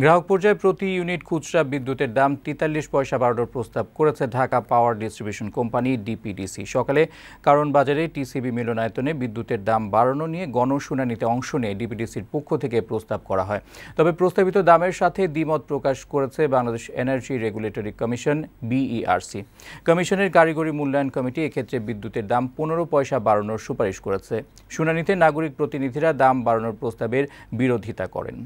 গ্রাহক পর্যায়ে প্রতি ইউনিট খুচরা বিদ্যুতের দাম তেতাল্লিশ পয়সা বাড়ানোর প্রস্তাব করেছে Dhaka power distribution company DPDC সকালে কারণ বাজারে টিসিবি মিলনায়তনে বিদ্যুতের দাম বাড়ানো নিয়ে গণশুনানিতে অংশ নিয়ে ডিপিডিসির পক্ষ থেকে প্রস্তাব করা হয় তবে প্রস্তাবিত দামের সাথে দ্বিমত প্রকাশ করেছে Bangladesh energy regulatory commission BERC কমিশনের কারিগরি মূল্যায়ন কমিটি এক্ষেত্রে বিদ্যুতের দাম পনেরো পয়সা বাড়ানোর সুপারিশ করেছে শুনানিতে নাগরিক প্রতিনিধিরা দাম বাড়ানোর প্রস্তাবের বিরোধিতা করেন